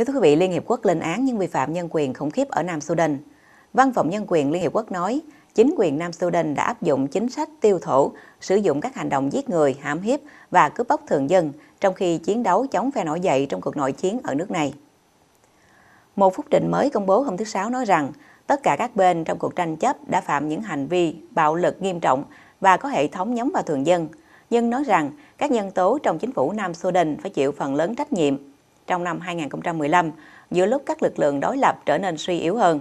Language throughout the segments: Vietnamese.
Kính thưa quý vị, Liên Hiệp Quốc lên án những vi phạm nhân quyền khủng khiếp ở Nam Sudan. Văn phòng Nhân quyền Liên Hiệp Quốc nói, chính quyền Nam Sudan đã áp dụng chính sách tiêu thổ, sử dụng các hành động giết người, hãm hiếp và cướp bóc thường dân trong khi chiến đấu chống phe nổi dậy trong cuộc nội chiến ở nước này. Một phúc định mới công bố hôm thứ Sáu nói rằng, tất cả các bên trong cuộc tranh chấp đã phạm những hành vi bạo lực nghiêm trọng và có hệ thống nhắm vào thường dân, nhưng nói rằng các nhân tố trong chính phủ Nam Sudan phải chịu phần lớn trách nhiệm trong năm 2015 giữa lúc các lực lượng đối lập trở nên suy yếu hơn.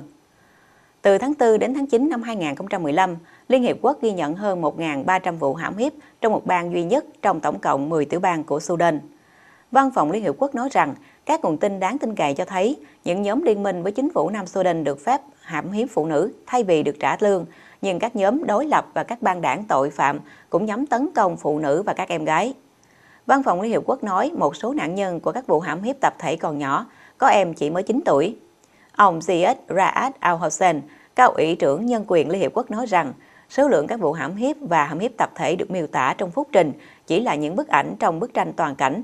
Từ tháng 4 đến tháng 9 năm 2015, Liên Hiệp Quốc ghi nhận hơn 1.300 vụ hãm hiếp trong một bang duy nhất trong tổng cộng 10 tiểu bang của Sudan. Văn phòng Liên Hiệp Quốc nói rằng các nguồn tin đáng tin cậy cho thấy những nhóm liên minh với chính phủ Nam Sudan được phép hãm hiếp phụ nữ thay vì được trả lương, nhưng các nhóm đối lập và các bang đảng tội phạm cũng nhắm tấn công phụ nữ và các em gái. Văn phòng Liên Hiệp Quốc nói một số nạn nhân của các vụ hãm hiếp tập thể còn nhỏ, có em chỉ mới 9 tuổi. Ông Ziad Raad al hussein cao ủy trưởng nhân quyền Liên Hiệp Quốc nói rằng, số lượng các vụ hãm hiếp và hãm hiếp tập thể được miêu tả trong phúc trình chỉ là những bức ảnh trong bức tranh toàn cảnh.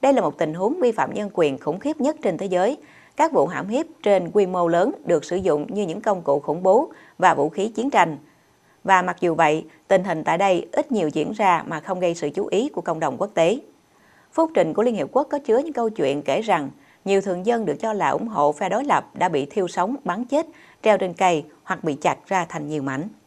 Đây là một tình huống vi phạm nhân quyền khủng khiếp nhất trên thế giới. Các vụ hãm hiếp trên quy mô lớn được sử dụng như những công cụ khủng bố và vũ khí chiến tranh và mặc dù vậy, tình hình tại đây ít nhiều diễn ra mà không gây sự chú ý của cộng đồng quốc tế. Phúc trình của Liên Hiệp Quốc có chứa những câu chuyện kể rằng nhiều thường dân được cho là ủng hộ phe đối lập đã bị thiêu sống, bắn chết, treo trên cây hoặc bị chặt ra thành nhiều mảnh.